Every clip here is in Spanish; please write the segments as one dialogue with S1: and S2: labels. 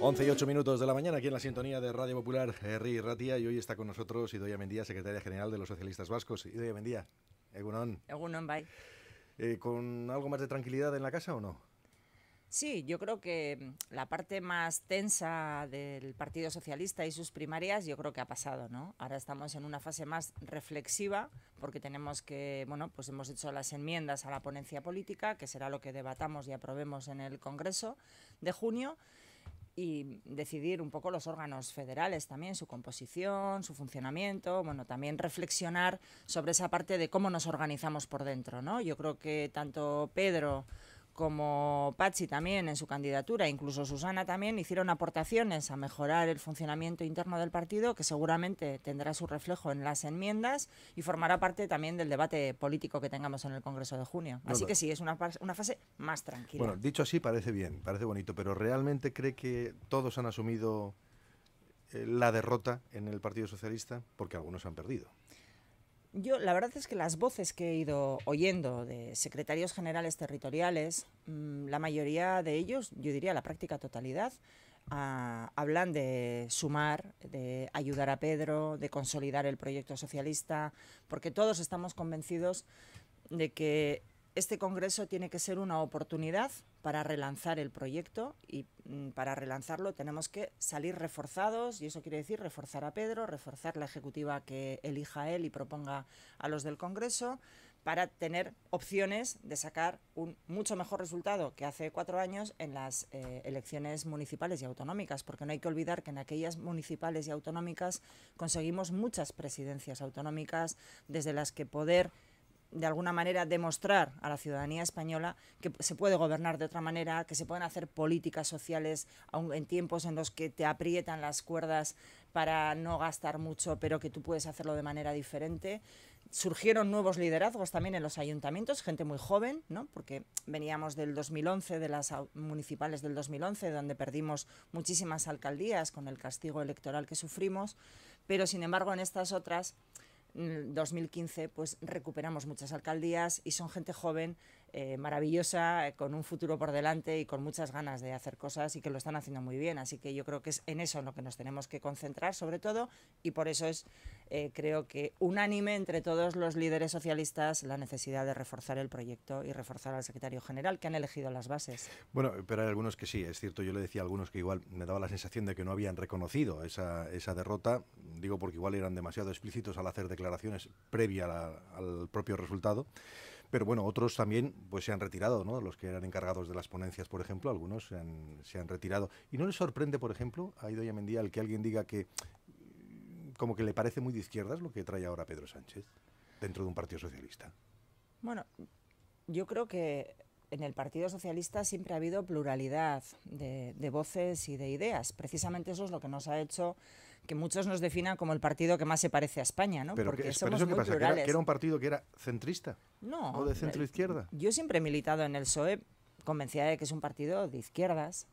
S1: 11 y 8 minutos de la mañana aquí en la sintonía de Radio Popular, Herri Ratia, y hoy está con nosotros Idoia Mendía, secretaria general de los socialistas vascos. Idoia Mendía, Egunon. Egunon, bye. Eh, ¿Con algo más de tranquilidad en la casa o no?
S2: Sí, yo creo que mm, la parte más tensa del Partido Socialista y sus primarias yo creo que ha pasado, ¿no? Ahora estamos en una fase más reflexiva porque tenemos que, bueno, pues hemos hecho las enmiendas a la ponencia política, que será lo que debatamos y aprobemos en el Congreso de junio, y decidir un poco los órganos federales también, su composición, su funcionamiento, bueno, también reflexionar sobre esa parte de cómo nos organizamos por dentro, ¿no? Yo creo que tanto Pedro como Patsy también en su candidatura, incluso Susana también, hicieron aportaciones a mejorar el funcionamiento interno del partido, que seguramente tendrá su reflejo en las enmiendas y formará parte también del debate político que tengamos en el Congreso de junio. Así que sí, es una, una fase más tranquila. Bueno,
S1: dicho así parece bien, parece bonito, pero ¿realmente cree que todos han asumido eh, la derrota en el Partido Socialista? Porque algunos han perdido.
S2: Yo, la verdad es que las voces que he ido oyendo de secretarios generales territoriales, mm, la mayoría de ellos, yo diría la práctica totalidad, ah, hablan de sumar, de ayudar a Pedro, de consolidar el proyecto socialista, porque todos estamos convencidos de que este Congreso tiene que ser una oportunidad para relanzar el proyecto y mm, para relanzarlo tenemos que salir reforzados y eso quiere decir reforzar a Pedro, reforzar la ejecutiva que elija él y proponga a los del Congreso para tener opciones de sacar un mucho mejor resultado que hace cuatro años en las eh, elecciones municipales y autonómicas, porque no hay que olvidar que en aquellas municipales y autonómicas conseguimos muchas presidencias autonómicas desde las que poder de alguna manera demostrar a la ciudadanía española que se puede gobernar de otra manera, que se pueden hacer políticas sociales aun en tiempos en los que te aprietan las cuerdas para no gastar mucho, pero que tú puedes hacerlo de manera diferente. Surgieron nuevos liderazgos también en los ayuntamientos, gente muy joven, ¿no? porque veníamos del 2011, de las municipales del 2011, donde perdimos muchísimas alcaldías con el castigo electoral que sufrimos, pero sin embargo en estas otras 2015 pues recuperamos muchas alcaldías y son gente joven eh, maravillosa, eh, con un futuro por delante y con muchas ganas de hacer cosas y que lo están haciendo muy bien. Así que yo creo que es en eso en lo que nos tenemos que concentrar sobre todo y por eso es, eh, creo que unánime entre todos los líderes socialistas la necesidad de reforzar el proyecto y reforzar al secretario general que han elegido las bases.
S1: Bueno, pero hay algunos que sí, es cierto, yo le decía a algunos que igual me daba la sensación de que no habían reconocido esa, derrota, digo porque igual eran demasiado explícitos al hacer declaraciones previa al propio resultado. Pero bueno, otros también pues, se han retirado, ¿no? Los que eran encargados de las ponencias, por ejemplo, algunos se han, retirado. ¿Y no les sorprende, por ejemplo, a Idoia Mendía, al que alguien diga que mm, como que le parece muy de izquierdas lo que trae ahora Pedro Sánchez dentro de un partido socialista?
S2: Bueno, yo creo que en el Partido Socialista siempre ha habido pluralidad de, voces y de ideas. Precisamente eso es lo que nos ha hecho que muchos nos definan como el partido que más se parece a España, ¿no? Pero Porque somos muy que era, un partido
S1: que era centrista.
S2: No. O de centro eh, izquierda. Yo siempre he militado en el SOE, convencida de que es un partido de izquierdas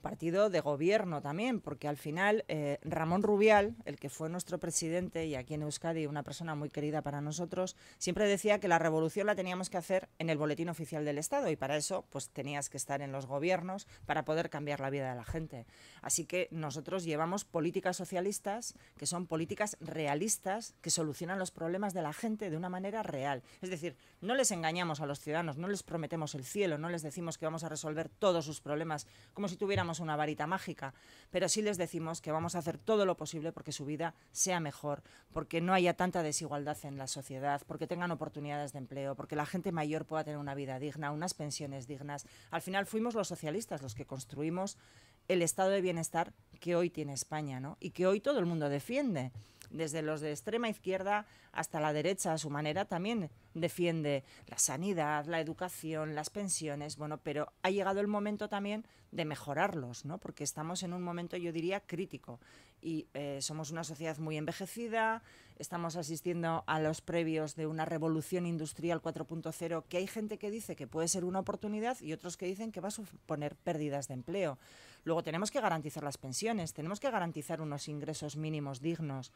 S2: partido de gobierno también, porque al final eh, Ramón Rubial, el que fue nuestro presidente y aquí en Euskadi una persona muy querida para nosotros, siempre decía que la revolución la teníamos que hacer en el boletín oficial del Estado y para eso pues tenías que estar en los gobiernos para poder cambiar la vida de la gente. Así que nosotros llevamos políticas socialistas que son políticas realistas que solucionan los problemas de la gente de una manera real. Es decir, no les engañamos a los ciudadanos, no les prometemos el cielo, no les decimos que vamos a resolver todos sus problemas como si tuviéramos una varita mágica, pero sí les decimos que vamos a hacer todo lo posible porque su vida sea mejor, porque no haya tanta desigualdad en la sociedad, porque tengan oportunidades de empleo, porque la gente mayor pueda tener una vida digna, unas pensiones dignas. Al final fuimos los socialistas los que construimos el estado de bienestar que hoy tiene España, Y que hoy todo el mundo defiende desde los de extrema izquierda hasta la derecha, a su manera, también defiende la sanidad, la educación, las pensiones, bueno, pero ha llegado el momento también de mejorarlos, ¿no? Porque estamos en un momento, yo diría, crítico y eh, somos una sociedad muy envejecida, Estamos asistiendo a los previos de una revolución industrial 4.0 que hay gente que dice que puede ser una oportunidad y otros que dicen que va a suponer pérdidas de empleo. Luego tenemos que garantizar las pensiones, tenemos que garantizar unos ingresos mínimos dignos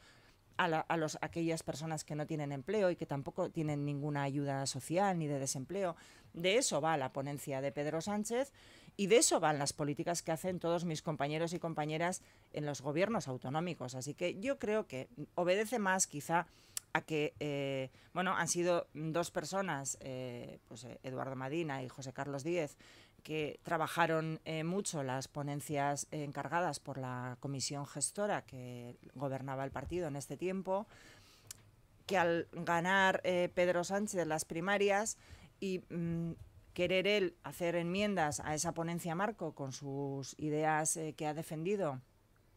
S2: a, los, aquellas personas que no tienen empleo y que tampoco tienen ninguna ayuda social ni de desempleo. De eso va la ponencia de Pedro Sánchez y de eso van las políticas que hacen todos mis compañeros y compañeras en los gobiernos autonómicos. Así que yo creo que obedece más quizá a que, eh, bueno, han sido dos personas, eh, pues, eh, Eduardo Madina y José Carlos Díez, que trabajaron mucho las ponencias encargadas por la comisión gestora que gobernaba el partido en este tiempo, que al ganar Pedro Sánchez las primarias y... Mm, querer él hacer enmiendas a esa ponencia marco con sus ideas eh, que ha defendido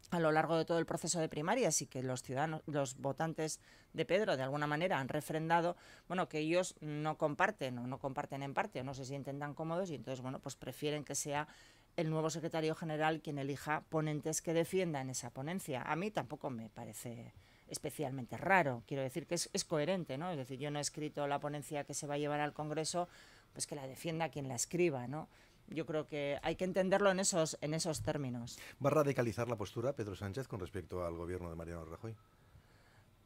S2: a lo largo de todo el proceso de primarias y que los ciudadanos, los votantes de Pedro de alguna manera han refrendado, bueno, que ellos no comparten o no comparten en parte o no se sienten tan cómodos y entonces, bueno, pues prefieren que sea el nuevo secretario general quien elija ponentes que defiendan esa ponencia. A mí tampoco me parece especialmente raro, quiero decir que es, es coherente, ¿no? Es decir, yo no he escrito la ponencia que se va a llevar al Congreso pues que la defienda quien la escriba, ¿no? Yo creo que hay que entenderlo en esos, en esos términos.
S1: ¿Va a radicalizar la postura Pedro Sánchez con respecto al gobierno de Mariano Rajoy?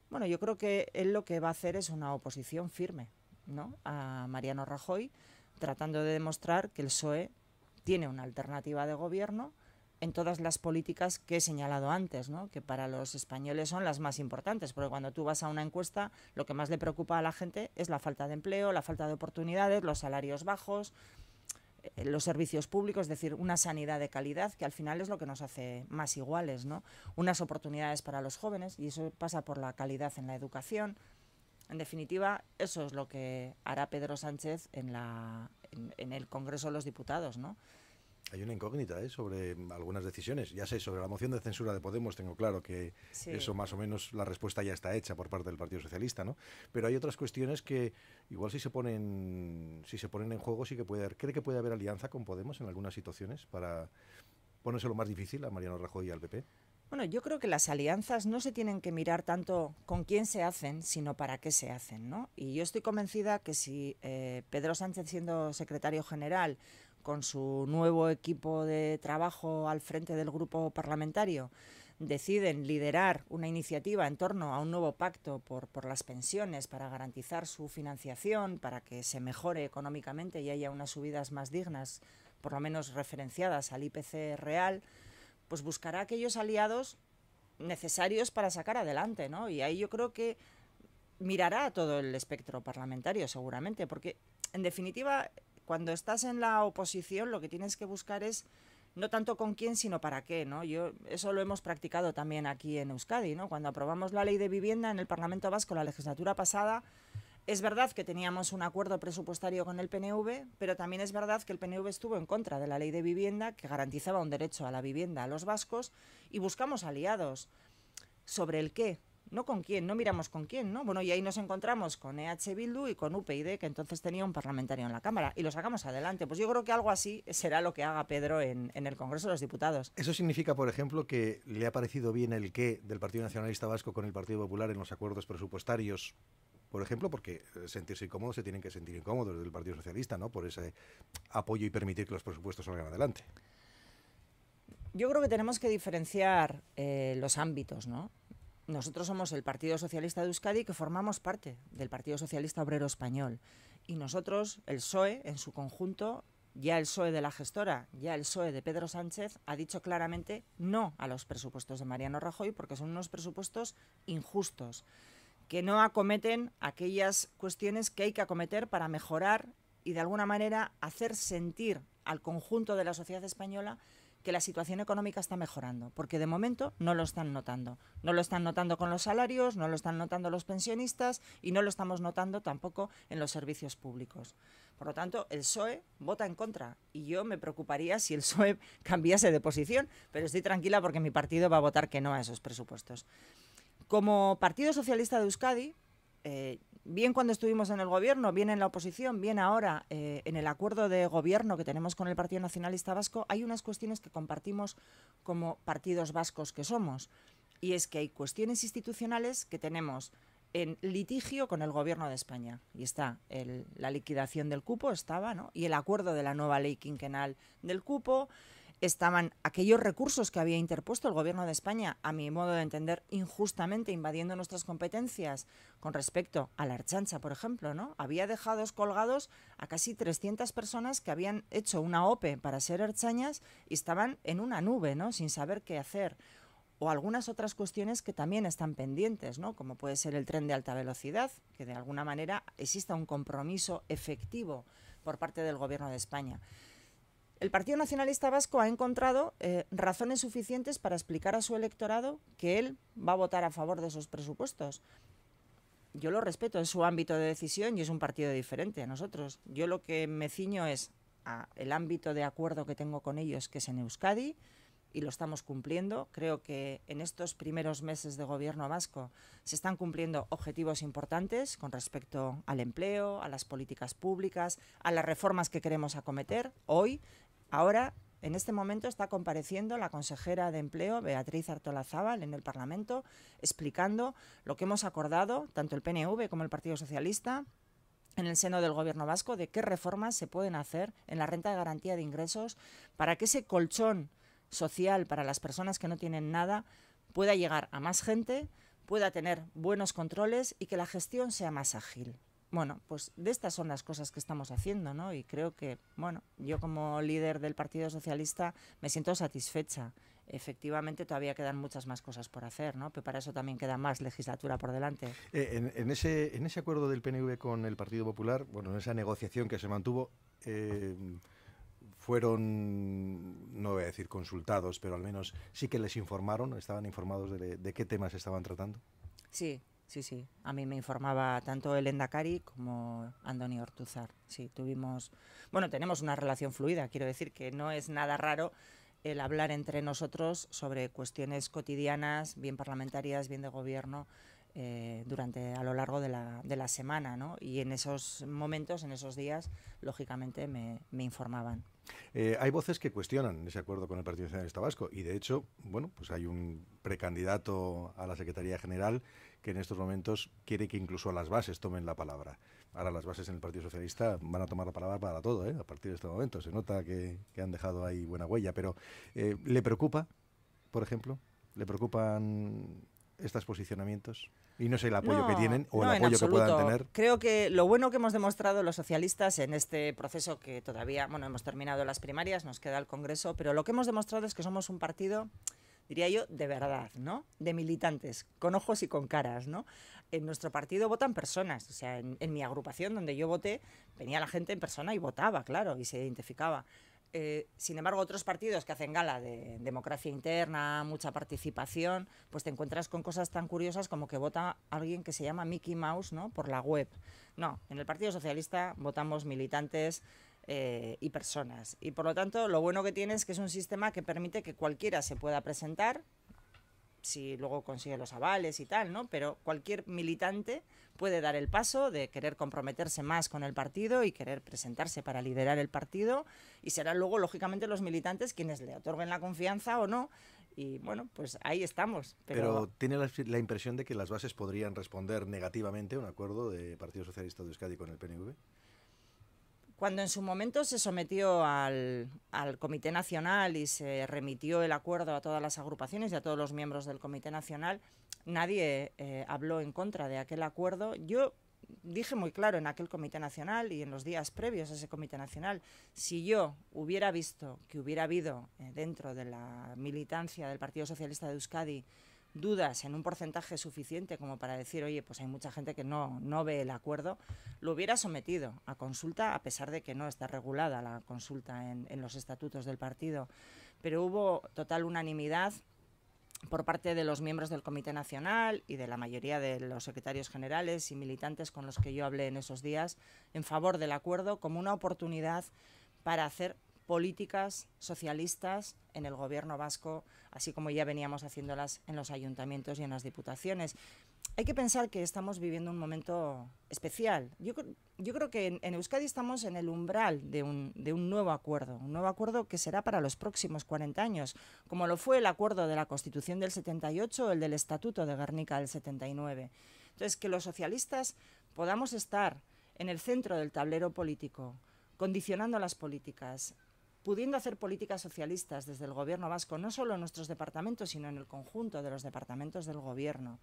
S2: Bueno, yo creo que él lo que va a hacer es una oposición firme ¿no? a Mariano Rajoy, tratando de demostrar que el PSOE tiene una alternativa de gobierno en todas las políticas que he señalado antes, que para los españoles son las más importantes, porque cuando tú vas a una encuesta, lo que más le preocupa a la gente es la falta de empleo, la falta de oportunidades, los salarios bajos, eh, los servicios públicos, es decir, una sanidad de calidad, que al final es lo que nos hace más iguales, unas oportunidades para los jóvenes, y eso pasa por la calidad en la educación. En definitiva, eso es lo que hará Pedro Sánchez en, el Congreso de los Diputados,
S1: hay una incógnita ¿eh? sobre mm, algunas decisiones. Ya sé, sobre la moción de censura de Podemos tengo claro que eso más o menos la respuesta ya está hecha por parte del Partido Socialista, ¿no? Pero hay otras cuestiones que igual si se ponen, si se ponen en juego sí que puede haber. ¿Cree que puede haber alianza con Podemos en algunas situaciones para ponérselo más difícil a Mariano Rajoy y al PP?
S2: Bueno, yo creo que las alianzas no se tienen que mirar tanto con quién se hacen, sino para qué se hacen, ¿no? Y yo estoy convencida que si eh, Pedro Sánchez, siendo secretario general, con su nuevo equipo de trabajo al frente del grupo parlamentario, deciden liderar una iniciativa en torno a un nuevo pacto por, por las pensiones para garantizar su financiación, para que se mejore económicamente y haya unas subidas más dignas, por lo menos referenciadas al IPC real, pues buscará aquellos aliados necesarios para sacar adelante, ¿no? Y ahí yo creo que mirará todo el espectro parlamentario, seguramente, porque en definitiva cuando estás en la oposición lo que tienes que buscar es no tanto con quién, sino para qué, ¿no? Yo, eso lo hemos practicado también aquí en Euskadi, ¿no? Cuando aprobamos la ley de vivienda en el Parlamento Vasco la legislatura pasada, es verdad que teníamos un acuerdo presupuestario con el PNV, pero también es verdad que el PNV estuvo en contra de la ley de vivienda que garantizaba un derecho a la vivienda a los vascos y buscamos aliados. ¿Sobre el qué? no con quién, no miramos con quién, ¿no? Bueno, y ahí nos encontramos con EH Bildu y con UPyD, que entonces tenía un parlamentario en la Cámara, y lo sacamos adelante. Pues yo creo que algo así será lo que haga Pedro en, el Congreso de los
S1: Diputados. ¿Eso significa, por ejemplo, que le ha parecido bien el qué del Partido Nacionalista Vasco con el Partido Popular en los acuerdos presupuestarios por ejemplo, porque eh, sentirse incómodos se tienen que sentir incómodos del Partido Socialista, ¿no? Por ese apoyo y permitir que los presupuestos salgan adelante.
S2: Yo creo que tenemos que diferenciar eh, los ámbitos, ¿no? nosotros somos el Partido Socialista de Euskadi que formamos parte del Partido Socialista Obrero Español. Y nosotros, el PSOE en su conjunto, ya el PSOE de la gestora, ya el PSOE de Pedro Sánchez, ha dicho claramente no a los presupuestos de Mariano Rajoy porque son unos presupuestos injustos, que no acometen aquellas cuestiones que hay que acometer para mejorar y de alguna manera hacer sentir al conjunto de la sociedad española que la situación económica está mejorando, porque de momento no lo están notando. No lo están notando con los salarios, no lo están notando los pensionistas y no lo estamos notando tampoco en los servicios públicos. Por lo tanto, el PSOE vota en contra y yo me preocuparía si el PSOE cambiase de posición, pero estoy tranquila porque mi partido va a votar que no a esos presupuestos. Como Partido Socialista de Euskadi, eh, bien cuando estuvimos en el gobierno, bien en la oposición, bien ahora eh, en el acuerdo de gobierno que tenemos con el Partido Nacionalista Vasco, hay unas cuestiones que compartimos como partidos vascos que somos. Y es que hay cuestiones institucionales que tenemos en litigio con el gobierno de España. Y está la liquidación del cupo, estaba, ¿no? Y el acuerdo de la nueva ley quinquenal del cupo, estaban aquellos recursos que había interpuesto el Gobierno de España, a mi modo de entender, injustamente invadiendo nuestras competencias con respecto a la Archancha, por ejemplo, ¿no? Había dejado colgados a casi 300 personas que habían hecho una OPE para ser archañas y estaban en una nube, ¿no? Sin saber qué hacer. O algunas otras cuestiones que también están pendientes, ¿no? Como puede ser el tren de alta velocidad, que de alguna manera exista un compromiso efectivo por parte del Gobierno de España. El Partido Nacionalista Vasco ha encontrado eh, razones suficientes para explicar a su electorado que él va a votar a favor de esos presupuestos. Yo lo respeto, es su ámbito de decisión y es un partido diferente a nosotros. Yo lo que me ciño es el ámbito de acuerdo que tengo con ellos, que es en Euskadi, y lo estamos cumpliendo. Creo que en estos primeros meses de gobierno vasco se están cumpliendo objetivos importantes con respecto al empleo, a las políticas públicas, a las reformas que queremos acometer hoy Ahora, en este momento, está compareciendo la consejera de Empleo, Beatriz Artola Zaval, en el Parlamento, explicando lo que hemos acordado, tanto el PNV como el Partido Socialista, en el seno del Gobierno vasco, de qué reformas se pueden hacer en la renta de garantía de ingresos para que ese colchón social para las personas que no tienen nada pueda llegar a más gente, pueda tener buenos controles y que la gestión sea más ágil. Bueno, pues de estas son las cosas que estamos haciendo, ¿no? Y creo que, bueno, yo como líder del Partido Socialista me siento satisfecha. Efectivamente, todavía quedan muchas más cosas por hacer, ¿no? Pero para eso también queda más legislatura por delante.
S1: Eh, en, ese, en ese acuerdo del PNV con el Partido Popular, bueno, en esa negociación que se mantuvo, eh, fueron, no voy a decir consultados, pero al menos sí que les informaron, estaban informados de, de qué temas estaban tratando.
S2: Sí, Sí, sí. A mí me informaba tanto el Endacari como Andoni Ortuzar. Sí, tuvimos. Bueno, tenemos una relación fluida. Quiero decir que no es nada raro el hablar entre nosotros sobre cuestiones cotidianas, bien parlamentarias, bien de gobierno, eh, durante a lo largo de la, de la semana. ¿no? Y en esos momentos, en esos días, lógicamente me, informaban.
S1: Eh, hay voces que cuestionan ese acuerdo con el Partido Nacionalista Vasco y de hecho, bueno, pues hay un precandidato a la Secretaría General que en estos momentos quiere que incluso a las bases tomen la palabra. Ahora las bases en el Partido Socialista van a tomar la palabra para todo, ¿eh? a partir de este momento. Se nota que, han dejado ahí buena huella, pero eh, ¿le preocupa, por ejemplo? ¿Le preocupan estos posicionamientos? Y no sé el apoyo que tienen o el apoyo que puedan tener.
S2: Creo que lo bueno que hemos demostrado los socialistas en este proceso que todavía, bueno, hemos terminado las primarias, nos queda el Congreso, pero lo que hemos demostrado es que somos un partido diría yo, de verdad, ¿no? De militantes, con ojos y con caras, ¿no? En nuestro partido votan personas, o sea, en, mi agrupación donde yo voté, venía la gente en persona y votaba, claro, y se identificaba. Eh, sin embargo, otros partidos que hacen gala de democracia interna, mucha participación, pues te encuentras con cosas tan curiosas como que vota alguien que se llama Mickey Mouse, ¿no? Por la web. No, en el Partido Socialista votamos militantes eh, y personas. Y por lo tanto, lo bueno que tiene es que es un sistema que permite que cualquiera se pueda presentar, si luego consigue los avales y tal, ¿no? Pero cualquier militante puede dar el paso de querer comprometerse más con el partido y querer presentarse para liderar el partido y serán luego, lógicamente, los militantes quienes le otorguen la confianza o no. Y bueno, pues ahí estamos. Pero,
S1: tiene la, impresión de que las bases podrían responder negativamente a un acuerdo de Partido Socialista de Euskadi con el PNV.
S2: Cuando en su momento se sometió al, Comité Nacional y se remitió el acuerdo a todas las agrupaciones y a todos los miembros del Comité Nacional, nadie eh, habló en contra de aquel acuerdo. Yo dije muy claro en aquel Comité Nacional y en los días previos a ese Comité Nacional, si yo hubiera visto que hubiera habido eh, dentro de la militancia del Partido Socialista de Euskadi dudas en un porcentaje suficiente como para decir, oye, pues hay mucha gente que no, no ve el acuerdo, lo hubiera sometido a consulta, a pesar de que no está regulada la consulta en, en los estatutos del partido. Pero hubo total unanimidad por parte de los miembros del Comité Nacional y de la mayoría de los secretarios generales y militantes con los que yo hablé en esos días en favor del acuerdo como una oportunidad para hacer políticas socialistas en el gobierno vasco, así como ya veníamos haciéndolas en los ayuntamientos y en las diputaciones. Hay que pensar que estamos viviendo un momento especial. Yo, creo que en, Euskadi estamos en el umbral de un, de un nuevo acuerdo, un nuevo acuerdo que será para los próximos 40 años, como lo fue el acuerdo de la Constitución del 78 o el del Estatuto de Guernica del 79. Entonces, que los socialistas podamos estar en el centro del tablero político, condicionando las políticas, pudiendo hacer políticas socialistas desde el gobierno vasco, no solo en nuestros departamentos, sino en el conjunto de los departamentos del gobierno,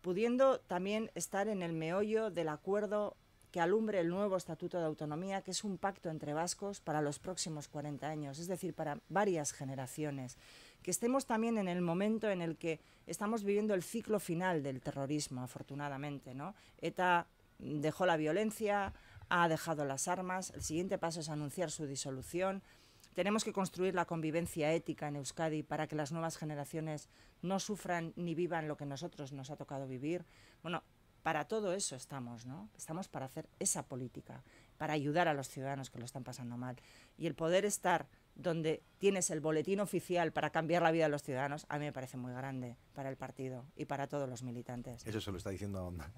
S2: pudiendo también estar en el meollo del acuerdo que alumbre el nuevo Estatuto de Autonomía, que es un pacto entre vascos para los próximos 40 años, es decir, para varias generaciones. Que estemos también en el momento en el que estamos viviendo el ciclo final del terrorismo, afortunadamente. ¿no? ETA dejó la violencia, ha dejado las armas, el siguiente paso es anunciar su disolución. Tenemos que construir la convivencia ética en Euskadi para que las nuevas generaciones no sufran ni vivan lo que nosotros nos ha tocado vivir. Bueno, para todo eso estamos, ¿no? Estamos para hacer esa política, para ayudar a los ciudadanos que lo están pasando mal. Y el poder estar donde tienes el boletín oficial para cambiar la vida de los ciudadanos, a mí me parece muy grande para el partido y para todos los militantes. Eso
S1: se lo está diciendo a una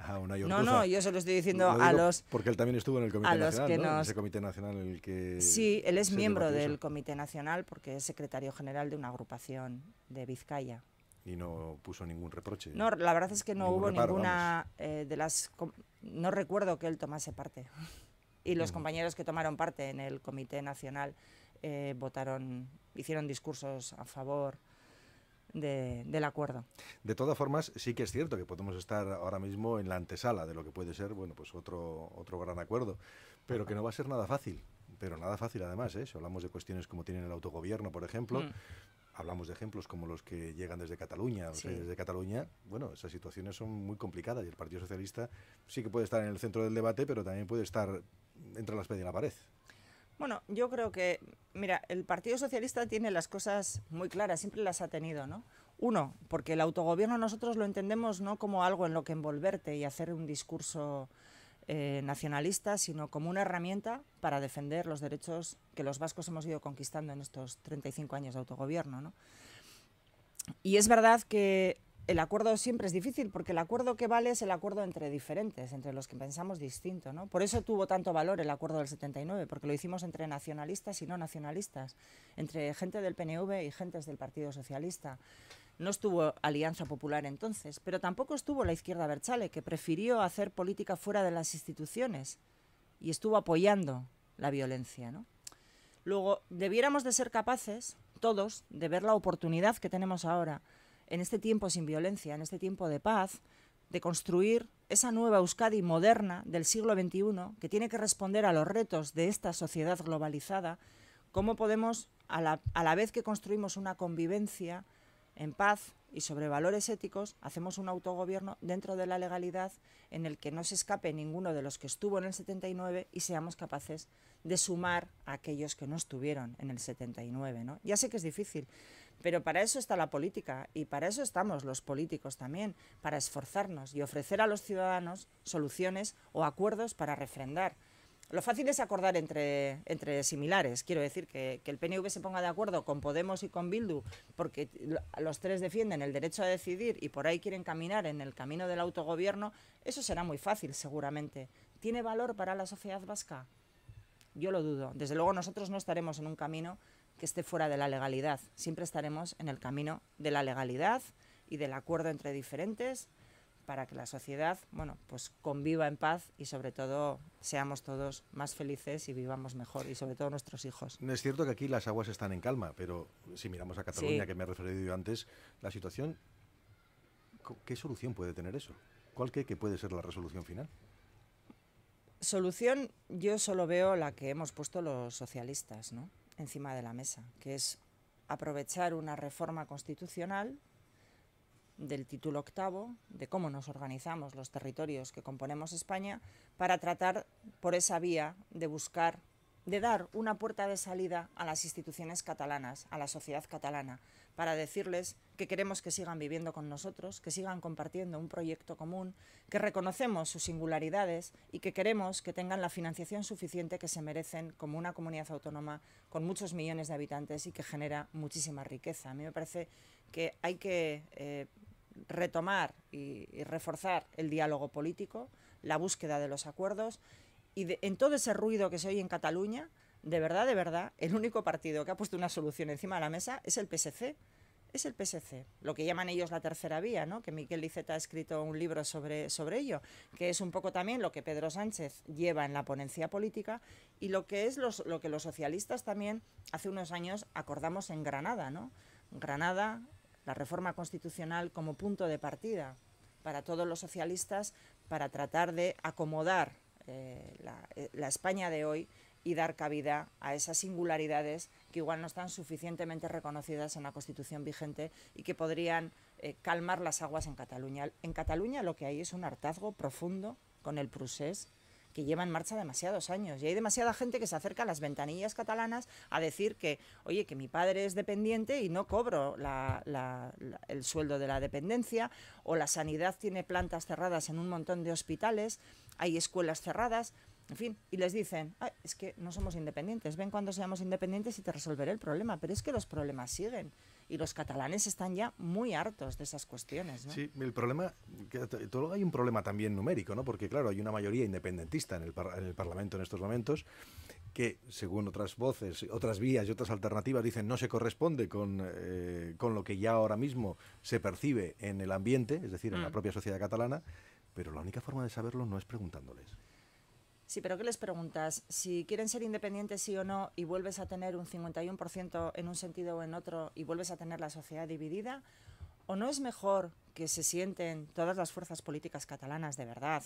S1: No, no, yo se lo estoy diciendo a los... Porque él también estuvo en el Comité a los Nacional, que ¿no? Ese Comité Nacional el que... Sí, él es miembro del
S2: Comité Nacional porque es secretario general de una agrupación de Vizcaya.
S1: Y no puso ningún reproche. No, la verdad es que no hubo ninguna
S2: eh, de las... No recuerdo que él tomase parte. y los compañeros que tomaron parte en el Comité Nacional eh, votaron, hicieron discursos a favor de, del acuerdo.
S1: De todas formas, sí que es cierto que podemos estar ahora mismo en la antesala de lo que puede ser, bueno, pues otro, otro gran acuerdo, pero que no va a ser nada fácil, pero nada fácil además, ¿eh? si hablamos de cuestiones como tienen el autogobierno, por ejemplo, mm. hablamos de ejemplos como los que llegan desde Cataluña, desde Cataluña, bueno, esas situaciones son muy complicadas y el Partido Socialista sí que puede estar en el centro del debate, pero también puede estar entre las espalda y la pared.
S2: Bueno, yo creo que, mira, el Partido Socialista tiene las cosas muy claras, siempre las ha tenido, ¿no? Uno, porque el autogobierno nosotros lo entendemos no como algo en lo que envolverte y hacer un discurso eh, nacionalista, sino como una herramienta para defender los derechos que los vascos hemos ido conquistando en estos 35 años de autogobierno, ¿no? Y es verdad que el acuerdo siempre es difícil porque el acuerdo que vale es el acuerdo entre diferentes, entre los que pensamos distinto. Por eso tuvo tanto valor el acuerdo del 79, porque lo hicimos entre nacionalistas y no nacionalistas, entre gente del PNV y gentes del Partido Socialista. No estuvo Alianza Popular entonces, pero tampoco estuvo la izquierda Berchale, que prefirió hacer política fuera de las instituciones y estuvo apoyando la violencia. Luego, debiéramos de ser capaces, todos, de ver la oportunidad que tenemos ahora en este tiempo sin violencia, en este tiempo de paz, de construir esa nueva Euskadi moderna del siglo XXI que tiene que responder a los retos de esta sociedad globalizada, cómo podemos, a la, vez que construimos una convivencia en paz y sobre valores éticos, hacemos un autogobierno dentro de la legalidad en el que no se escape ninguno de los que estuvo en el 79 y seamos capaces de sumar a aquellos que no estuvieron en el 79. ¿no? Ya sé que es difícil, pero para eso está la política y para eso estamos los políticos también, para esforzarnos y ofrecer a los ciudadanos soluciones o acuerdos para refrendar. Lo fácil es acordar entre, entre similares. Quiero decir que, que, el PNV se ponga de acuerdo con Podemos y con Bildu porque los tres defienden el derecho a decidir y por ahí quieren caminar en el camino del autogobierno. Eso será muy fácil, seguramente. ¿Tiene valor para la sociedad vasca? Yo lo dudo. Desde luego nosotros no estaremos en un camino que esté fuera de la legalidad. Siempre estaremos en el camino de la legalidad y del acuerdo entre diferentes para que la sociedad, bueno, pues conviva en paz y sobre todo seamos todos más felices y vivamos mejor y sobre todo nuestros hijos.
S1: Es cierto que aquí las aguas están en calma, pero si miramos a Cataluña, que me he referido antes, la situación, ¿qué solución puede tener eso? ¿Cuál que puede ser la resolución final?
S2: Solución, yo solo veo la que hemos puesto los socialistas, ¿no? encima de la mesa, que es aprovechar una reforma constitucional del título octavo, de cómo nos organizamos los territorios que componemos España, para tratar por esa vía de buscar de dar una puerta de salida a las instituciones catalanas, a la sociedad catalana, para decirles que queremos que sigan viviendo con nosotros, que sigan compartiendo un proyecto común, que reconocemos sus singularidades y que queremos que tengan la financiación suficiente que se merecen como una comunidad autónoma con muchos millones de habitantes y que genera muchísima riqueza. A mí me parece que hay que eh, retomar y reforzar el diálogo político, la búsqueda de los acuerdos y en todo ese ruido que se oye en Cataluña, de verdad, de verdad, el único partido que ha puesto una solución encima de la mesa es el PSC. Es el PSC, lo que llaman ellos la tercera vía, ¿no? que Miquel Lizeta ha escrito un libro sobre, sobre ello, que es un poco también lo que Pedro Sánchez lleva en la ponencia política y lo que es los, lo que los socialistas también hace unos años acordamos en Granada. ¿no? Granada, la reforma constitucional como punto de partida para todos los socialistas para tratar de acomodar eh, eh, la, España de hoy y dar cabida a esas singularidades que igual no están suficientemente reconocidas en la Constitución vigente y que podrían eh, calmar las aguas en Cataluña. En Cataluña lo que hay es un hartazgo profundo con el procés que lleva en marcha demasiados años y hay demasiada gente que se acerca a las ventanillas catalanas a decir que, oye, que mi padre es dependiente y no cobro el sueldo de la dependencia o la sanidad tiene plantas cerradas en un montón de hospitales, hay escuelas cerradas. En fin, y les dicen, es que no somos independientes, ven cuando seamos independientes y te resolveré el problema, pero es que los problemas siguen y los catalanes están ya muy hartos de esas cuestiones. ¿no? Sí,
S1: el problema, todo, hay un problema también numérico, ¿no? porque claro, hay una mayoría independentista en el, Parlamento en estos momentos que, según otras voces, otras vías y otras alternativas, dicen no se corresponde con, eh, lo que ya ahora mismo se percibe en el ambiente, es decir, en la mm. propia sociedad catalana, pero la única forma de saberlo no es preguntándoles.
S2: Sí, pero ¿qué les preguntas? Si quieren ser independientes sí o no y vuelves a tener un 51% en un sentido o en otro y vuelves a tener la sociedad dividida, ¿o no es mejor que se sienten todas las fuerzas políticas catalanas de verdad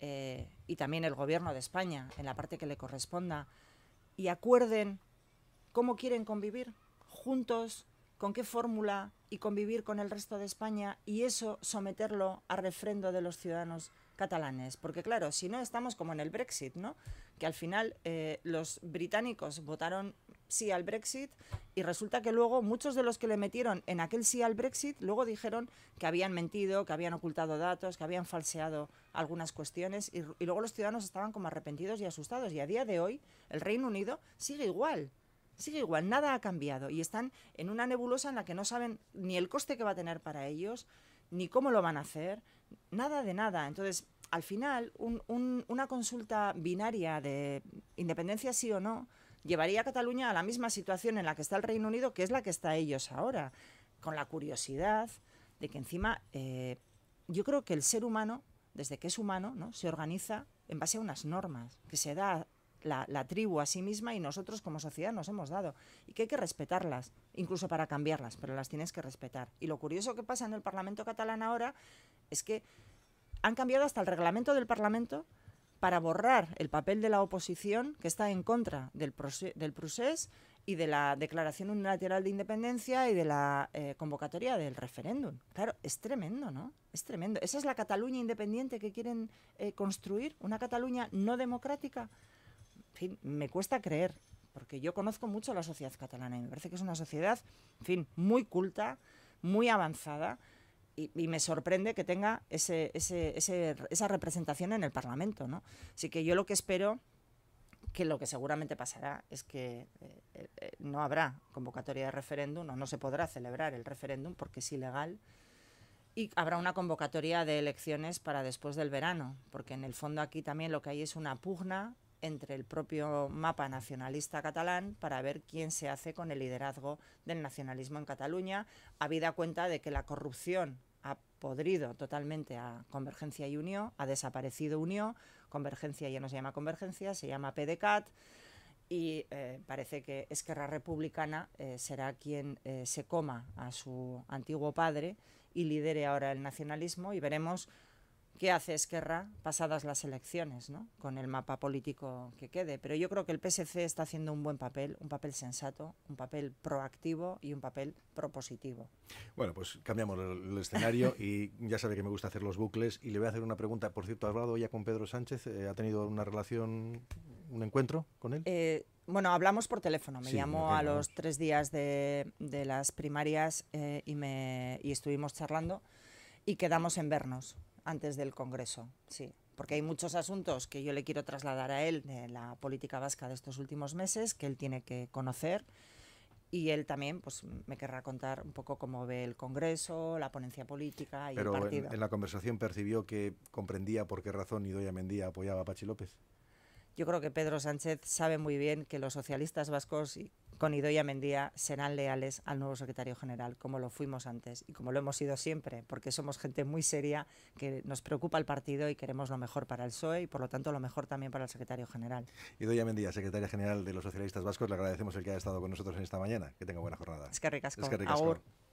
S2: eh, y también el gobierno de España en la parte que le corresponda y acuerden cómo quieren convivir juntos, con qué fórmula y convivir con el resto de España y eso someterlo a refrendo de los ciudadanos catalanes, porque claro, si no estamos como en el Brexit, ¿no? Que al final eh, los británicos votaron sí al Brexit y resulta que luego muchos de los que le metieron en aquel sí al Brexit luego dijeron que habían mentido, que habían ocultado datos, que habían falseado algunas cuestiones y, y luego los ciudadanos estaban como arrepentidos y asustados y a día de hoy el Reino Unido sigue igual sigue igual, nada ha cambiado y están en una nebulosa en la que no saben ni el coste que va a tener para ellos, ni cómo lo van a hacer, nada de nada. Entonces, al final, una consulta binaria de independencia sí o no llevaría a Cataluña a la misma situación en la que está el Reino Unido, que es la que está ellos ahora, con la curiosidad de que encima eh, yo creo que el ser humano, desde que es humano, ¿no? se organiza en base a unas normas que se da la tribu a sí misma y nosotros como sociedad nos hemos dado y que hay que respetarlas incluso para cambiarlas, pero las tienes que respetar. Y lo curioso que pasa en el Parlamento catalán ahora es que han cambiado hasta el reglamento del Parlamento para borrar el papel de la oposición que está en contra del, del procés y de la declaración unilateral de independencia y de la eh, convocatoria del referéndum. Claro, es tremendo, ¿no? Es tremendo. ¿Esa es la Cataluña independiente que quieren eh, construir? ¿Una Cataluña no democrática? En fin, me cuesta creer porque yo conozco mucho la sociedad catalana y me parece que es una sociedad, en fin, muy culta, muy avanzada. Y, me sorprende que tenga ese, esa representación en el Parlamento. ¿no? Así que yo lo que espero que lo que seguramente pasará es que eh, eh, eh, no habrá convocatoria de referéndum o no se podrá celebrar el referéndum porque es ilegal y habrá una convocatoria de elecciones para después del verano, porque en el fondo aquí también lo que hay es una pugna entre el propio mapa nacionalista catalán para ver quién se hace con el liderazgo del nacionalismo en Cataluña, habida cuenta de que la corrupción ha podrido totalmente a Convergencia y Unión, ha desaparecido Unió, Convergencia ya no se llama Convergencia, se llama PDCAT y eh, parece que Esquerra Republicana eh, será quien eh, se coma a su antiguo padre y lidere ahora el nacionalismo y veremos ¿Qué hace Esquerra pasadas las elecciones, ¿no? con el mapa político que quede? Pero yo creo que el PSC está haciendo un buen papel, un papel sensato, un papel proactivo y un papel propositivo.
S1: Bueno, pues cambiamos el, escenario y ya sabe que me gusta hacer los bucles y le voy a hacer una pregunta. Por cierto, ¿ha hablado ya con Pedro Sánchez? Eh, ¿Ha tenido una relación, un encuentro con él? Eh,
S2: bueno, hablamos por teléfono. Me llamó a los tres días de, las primarias eh, y, me, y estuvimos charlando y quedamos en vernos antes del Congreso, sí. Porque hay muchos asuntos que yo le quiero trasladar a él de la política vasca de estos últimos meses que él tiene que conocer y él también pues me querrá contar un poco cómo ve el Congreso, la ponencia política y el partido. En, en,
S1: la conversación percibió que comprendía por qué razón Idoia Mendía apoyaba a Pachi López.
S2: Yo creo que Pedro Sánchez sabe muy bien que los socialistas vascos y con Idoia Mendía serán leales al nuevo secretario general, como lo fuimos antes y como lo hemos sido siempre, porque somos gente muy seria que nos preocupa el partido y queremos lo mejor para el PSOE y, por lo tanto, lo mejor también para el secretario general.
S1: Idoia Mendía, secretaria general de los socialistas vascos, le agradecemos el que haya estado con nosotros en esta mañana. Que tenga buena jornada. Es que ricasco. Es